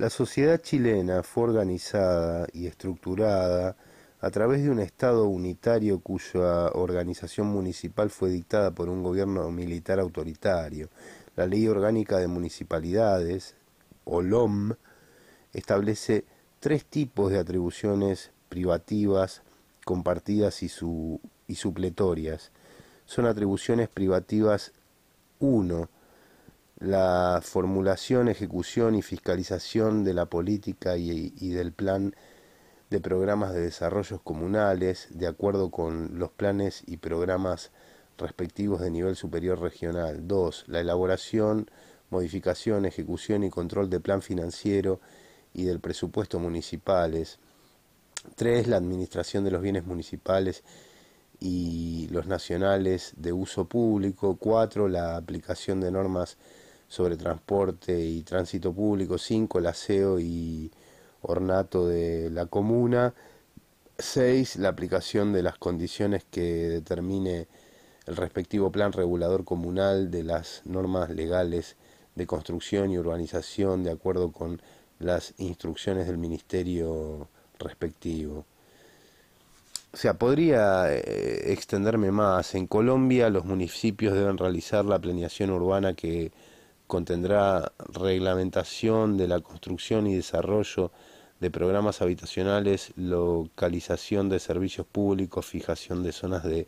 La sociedad chilena fue organizada y estructurada a través de un Estado unitario cuya organización municipal fue dictada por un gobierno militar autoritario. La Ley Orgánica de Municipalidades, OLOM, establece tres tipos de atribuciones privativas, compartidas y, y supletorias. Son atribuciones privativas 1, la formulación, ejecución y fiscalización de la política y, del plan de programas de desarrollos comunales de acuerdo con los planes y programas respectivos de nivel superior regional. 2. La elaboración, modificación, ejecución y control de plan financiero y del presupuesto municipales. 3. La administración de los bienes municipales y los nacionales de uso público. 4. La aplicación de normas sobre transporte y tránsito público, 5 el aseo y ornato de la comuna, 6 la aplicación de las condiciones que determine el respectivo plan regulador comunal de las normas legales de construcción y urbanización de acuerdo con las instrucciones del ministerio respectivo. O sea, podría eh, extenderme más. En Colombia los municipios deben realizar la planeación urbana que contendrá reglamentación de la construcción y desarrollo de programas habitacionales, localización de servicios públicos, fijación de zonas de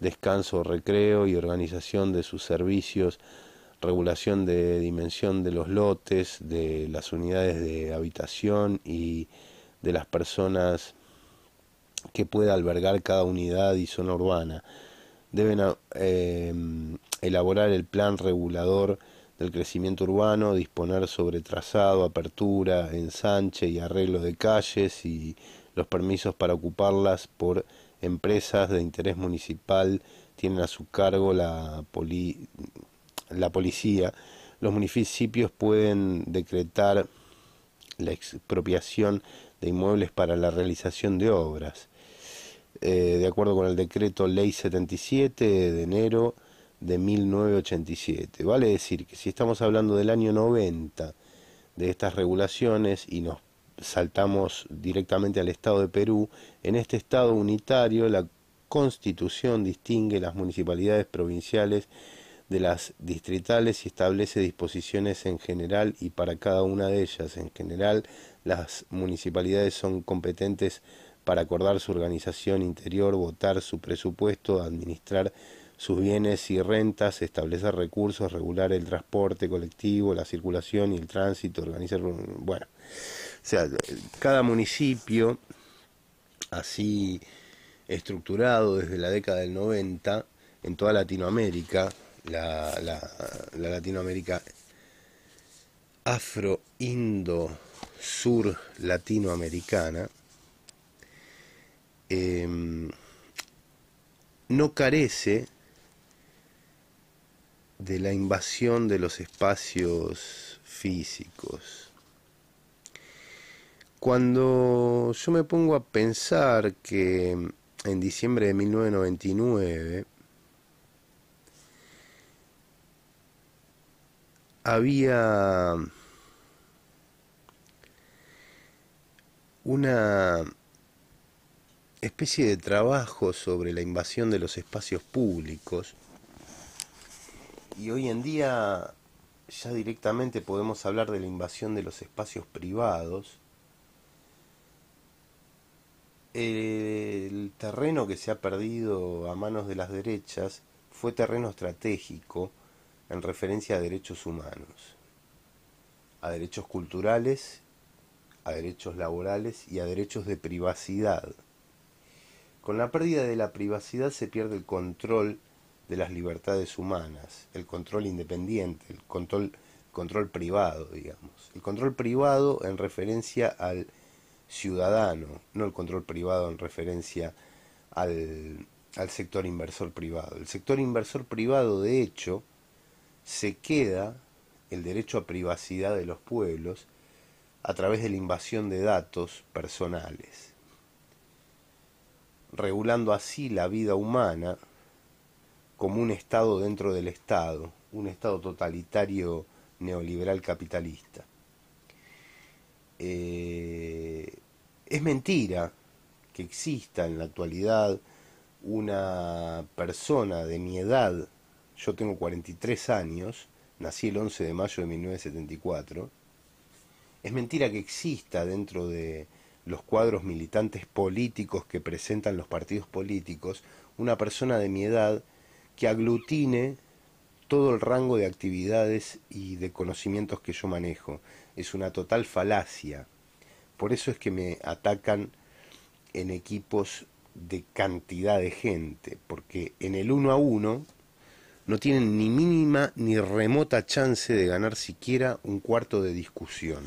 descanso o recreo y organización de sus servicios, regulación de dimensión de los lotes, de las unidades de habitación y de las personas que pueda albergar cada unidad y zona urbana. Deben eh, elaborar el plan regulador el crecimiento urbano, disponer sobre trazado, apertura, ensanche y arreglo de calles y los permisos para ocuparlas por empresas de interés municipal tienen a su cargo la, la policía. Los municipios pueden decretar la expropiación de inmuebles para la realización de obras. Eh, de acuerdo con el decreto Ley 77 de enero de 1987. Vale decir que si estamos hablando del año 90 de estas regulaciones y nos saltamos directamente al Estado de Perú, en este Estado unitario la Constitución distingue las municipalidades provinciales de las distritales y establece disposiciones en general y para cada una de ellas. En general, las municipalidades son competentes para acordar su organización interior, votar su presupuesto, administrar sus bienes y rentas, establecer recursos, regular el transporte colectivo, la circulación y el tránsito, organizar... Bueno, o sea, cada municipio, así estructurado desde la década del 90, en toda Latinoamérica, la, la, Latinoamérica afro-indo-sur latinoamericana, em, no carece de la invasión de los espacios físicos. Cuando yo me pongo a pensar que en diciembre de 1999 había una especie de trabajo sobre la invasión de los espacios públicos y hoy en día ya directamente podemos hablar de la invasión de los espacios privados. El terreno que se ha perdido a manos de las derechas fue terreno estratégico en referencia a derechos humanos, a derechos culturales, a derechos laborales y a derechos de privacidad. Con la pérdida de la privacidad se pierde el control de las libertades humanas, el control independiente, el control, privado, digamos. El control privado en referencia al ciudadano, no el control privado en referencia al, al sector inversor privado. El sector inversor privado, de hecho, se queda el derecho a privacidad de los pueblos a través de la invasión de datos personales, regulando así la vida humana como un Estado dentro del Estado, un Estado totalitario neoliberal capitalista. Eh, es mentira que exista en la actualidad una persona de mi edad, yo tengo 43 años, nací el 11 de mayo de 1974, es mentira que exista dentro de los cuadros militantes políticos que presentan los partidos políticos una persona de mi edad que aglutine todo el rango de actividades y de conocimientos que yo manejo. Es una total falacia. Por eso es que me atacan en equipos de cantidad de gente, porque en el uno a uno no tienen ni mínima ni remota chance de ganar siquiera un cuarto de discusión.